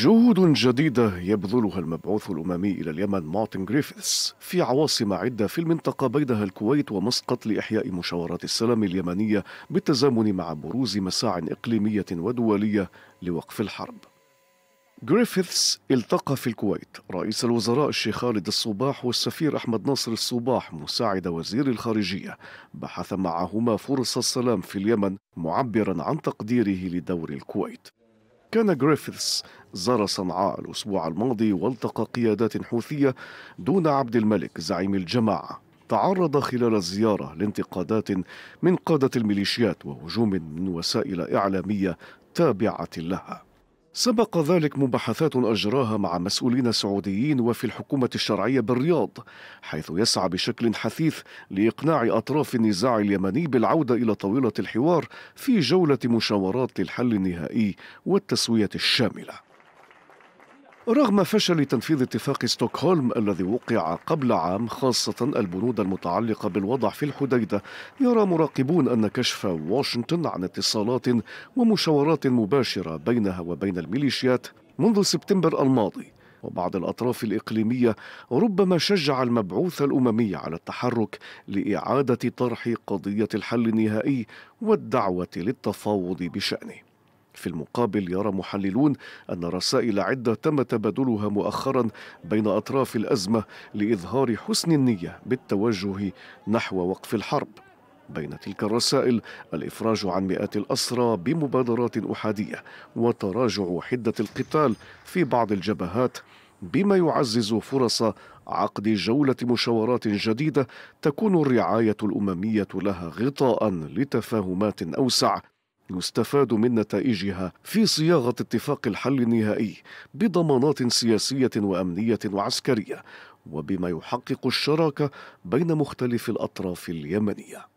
جهود جديدة يبذلها المبعوث الأممي إلى اليمن مارتن جريفيث في عواصم عدة في المنطقة بينها الكويت ومسقط لإحياء مشاورات السلام اليمنية بالتزامن مع بروز مساع إقليمية ودولية لوقف الحرب. جريفيثس التقى في الكويت رئيس الوزراء الشيخ خالد الصباح والسفير أحمد ناصر الصباح مساعد وزير الخارجية بحث معهما فرص السلام في اليمن معبرا عن تقديره لدور الكويت كان جريفيثس زار صنعاء الأسبوع الماضي والتقى قيادات حوثية دون عبد الملك زعيم الجماعة تعرض خلال الزيارة لانتقادات من قادة الميليشيات وهجوم من وسائل إعلامية تابعة لها سبق ذلك مباحثات أجراها مع مسؤولين سعوديين وفي الحكومة الشرعية بالرياض حيث يسعى بشكل حثيث لإقناع أطراف النزاع اليمني بالعودة إلى طاولة الحوار في جولة مشاورات للحل النهائي والتسوية الشاملة رغم فشل تنفيذ اتفاق ستوكهولم الذي وقع قبل عام خاصة البنود المتعلقة بالوضع في الحديدة يرى مراقبون أن كشف واشنطن عن اتصالات ومشاورات مباشرة بينها وبين الميليشيات منذ سبتمبر الماضي وبعض الأطراف الإقليمية ربما شجع المبعوث الأممي على التحرك لإعادة طرح قضية الحل النهائي والدعوة للتفاوض بشأنه في المقابل يرى محللون أن رسائل عدة تم تبادلها مؤخرا بين أطراف الأزمة لإظهار حسن النية بالتوجه نحو وقف الحرب بين تلك الرسائل الافراج عن مئات الاسرى بمبادرات احاديه وتراجع حده القتال في بعض الجبهات بما يعزز فرص عقد جوله مشاورات جديده تكون الرعايه الامميه لها غطاء لتفاهمات اوسع يستفاد من نتائجها في صياغه اتفاق الحل النهائي بضمانات سياسيه وامنيه وعسكريه وبما يحقق الشراكه بين مختلف الاطراف اليمنيه